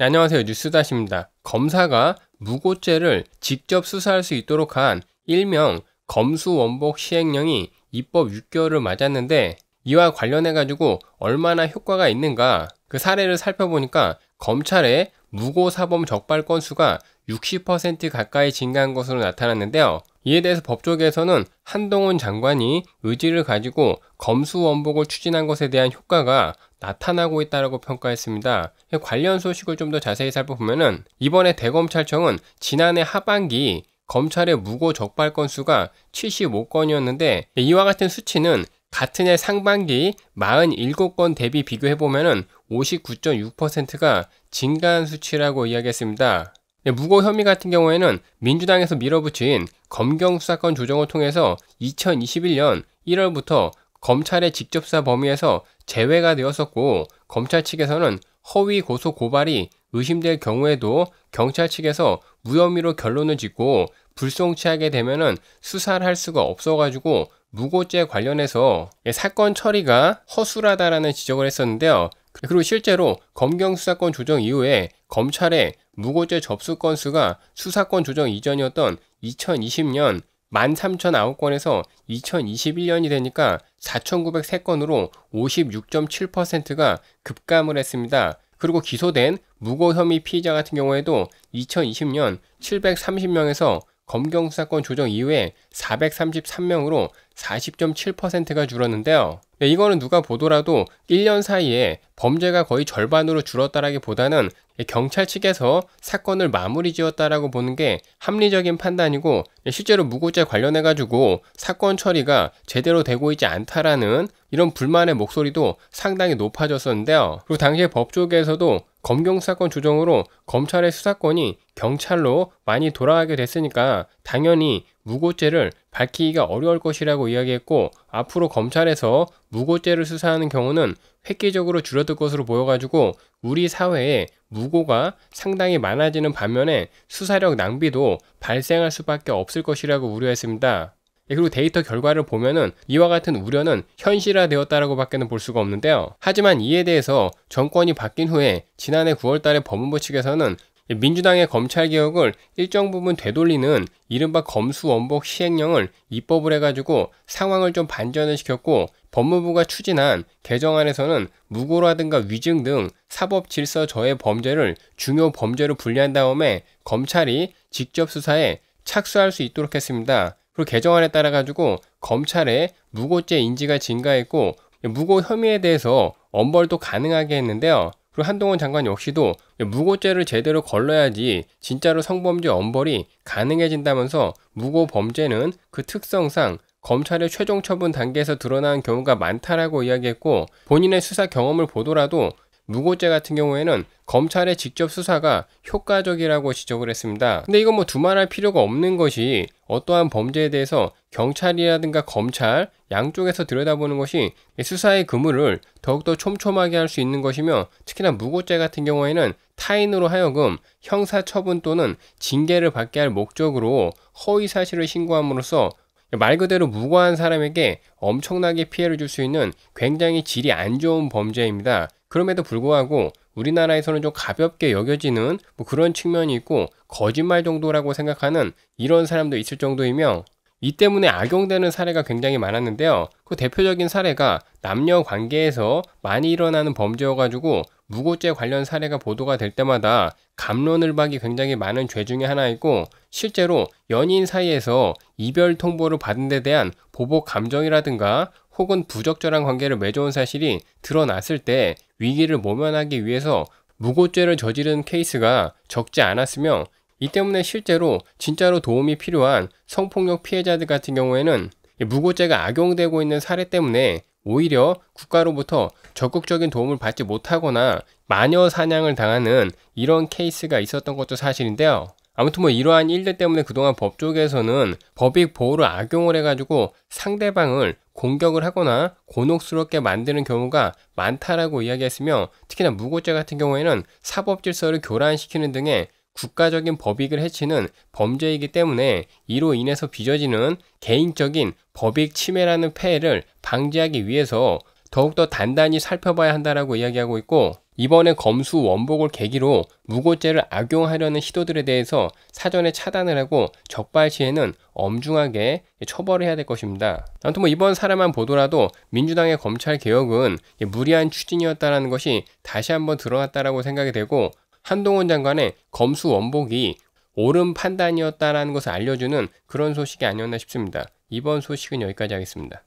네, 안녕하세요. 뉴스다시입니다. 검사가 무고죄를 직접 수사할 수 있도록 한 일명 검수원복 시행령이 입법 6개월을 맞았는데 이와 관련해 가지고 얼마나 효과가 있는가 그 사례를 살펴보니까 검찰의 무고 사범 적발 건수가 60% 가까이 증가한 것으로 나타났는데요. 이에 대해서 법조계에서는 한동훈 장관이 의지를 가지고 검수 원복을 추진한 것에 대한 효과가 나타나고 있다라고 평가했습니다. 관련 소식을 좀 더 자세히 살펴보면 이번에 대검찰청은 지난해 하반기 검찰의 무고 적발 건수가 75건이었는데 이와 같은 수치는 같은 해 상반기 47건 대비 비교해보면 59.6%가 증가한 수치라고 이야기했습니다. 네, 무고 혐의 같은 경우에는 민주당에서 밀어붙인 검경 수사권 조정을 통해서 2021년 1월부터 검찰의 직접 수사 범위에서 제외가 되었었고 검찰 측에서는 허위 고소 고발이 의심될 경우에도 경찰 측에서 무혐의로 결론을 짓고 불송치하게 되면 수사를 할 수가 없어가지고 무고죄 관련해서 예, 사건 처리가 허술하다라는 지적을 했었는데요. 그리고 실제로 검경 수사권 조정 이후에 검찰의 무고죄 접수 건수가 수사권 조정 이전이었던 2020년 13,009건에서 2021년이 되니까 4,903건으로 56.7%가 급감을 했습니다. 그리고 기소된 무고 혐의 피의자 같은 경우에도 2020년 730명에서 검경 수사권 조정 이후에 433명으로 40.7%가 줄었는데요. 네, 이거는 누가 보더라도 1년 사이에 범죄가 거의 절반으로 줄었다라기보다는 경찰 측에서 사건을 마무리 지었다라고 보는 게 합리적인 판단이고 네, 실제로 무고죄 관련해 가지고 사건 처리가 제대로 되고 있지 않다라는 이런 불만의 목소리도 상당히 높아졌었는데요. 그리고 당시에 법조계에서도 검경 수사권 조정으로 검찰의 수사권이 경찰로 많이 돌아가게 됐으니까 당연히 무고죄를 밝히기가 어려울 것이라고 이야기했고 앞으로 검찰에서 무고죄를 수사하는 경우는 획기적으로 줄어들 것으로 보여가지고 우리 사회에 무고가 상당히 많아지는 반면에 수사력 낭비도 발생할 수밖에 없을 것이라고 우려했습니다. 예, 그리고 데이터 결과를 보면은 이와 같은 우려는 현실화되었다라고 밖에는 볼 수가 없는데요. 하지만 이에 대해서 정권이 바뀐 후에 지난해 9월 달에 법무부 측에서는 민주당의 검찰개혁을 일정 부분 되돌리는 이른바 검수원복 시행령을 입법을 해가지고 상황을 좀 반전을 시켰고 법무부가 추진한 개정안에서는 무고라든가 위증 등 사법 질서 저해 범죄를 중요 범죄로 분리한 다음에 검찰이 직접 수사에 착수할 수 있도록 했습니다. 그리고 개정안에 따라 가지고 검찰의 무고죄 인지가 증가했고 무고 혐의에 대해서 엄벌도 가능하게 했는데요. 그리고 한동훈 장관 역시도 무고죄를 제대로 걸러야지 진짜로 성범죄 엄벌이 가능해진다면서 무고 범죄는 그 특성상 검찰의 최종 처분 단계에서 드러나는 경우가 많다라고 이야기했고 본인의 수사 경험을 보더라도 무고죄 같은 경우에는 검찰의 직접 수사가 효과적이라고 지적을 했습니다. 근데 이건 뭐 두말할 필요가 없는 것이 어떠한 범죄에 대해서 경찰이라든가 검찰 양쪽에서 들여다보는 것이 수사의 그물을 더욱더 촘촘하게 할 수 있는 것이며 특히나 무고죄 같은 경우에는 타인으로 하여금 형사 처분 또는 징계를 받게 할 목적으로 허위 사실을 신고함으로써 말 그대로 무고한 사람에게 엄청나게 피해를 줄 수 있는 굉장히 질이 안 좋은 범죄입니다. 그럼에도 불구하고 우리나라에서는 좀 가볍게 여겨지는 뭐 그런 측면이 있고 거짓말 정도라고 생각하는 이런 사람도 있을 정도이며 이 때문에 악용되는 사례가 굉장히 많았는데요. 그 대표적인 사례가 남녀 관계에서 많이 일어나는 범죄여가지고 무고죄 관련 사례가 보도가 될 때마다 감론을박이 굉장히 많은 죄 중에 하나이고 실제로 연인 사이에서 이별 통보를 받은 데 대한 보복 감정이라든가 혹은 부적절한 관계를 맺어온 사실이 드러났을 때 위기를 모면하기 위해서 무고죄를 저지른 케이스가 적지 않았으며 이 때문에 실제로 진짜로 도움이 필요한 성폭력 피해자들 같은 경우에는 무고죄가 악용되고 있는 사례 때문에 오히려 국가로부터 적극적인 도움을 받지 못하거나 마녀 사냥을 당하는 이런 케이스가 있었던 것도 사실인데요. 아무튼 뭐 이러한 일들 때문에 그동안 법조계에서는 법익 보호를 악용을 해가지고 상대방을 공격을 하거나 곤혹스럽게 만드는 경우가 많다라고 이야기했으며 특히나 무고죄 같은 경우에는 사법 질서를 교란시키는 등의 국가적인 법익을 해치는 범죄이기 때문에 이로 인해서 빚어지는 개인적인 법익 침해라는 폐해를 방지하기 위해서 더욱더 단단히 살펴봐야 한다라고 이야기하고 있고 이번에 검수 원복을 계기로 무고죄를 악용하려는 시도들에 대해서 사전에 차단을 하고 적발 시에는 엄중하게 처벌해야 될 것입니다. 아무튼 뭐 이번 사람만 보더라도 민주당의 검찰 개혁은 무리한 추진이었다라는 것이 다시 한번 드러났다라고 생각이 되고 한동훈 장관의 검수 원복이 옳은 판단이었다라는 것을 알려주는 그런 소식이 아니었나 싶습니다. 이번 소식은 여기까지 하겠습니다.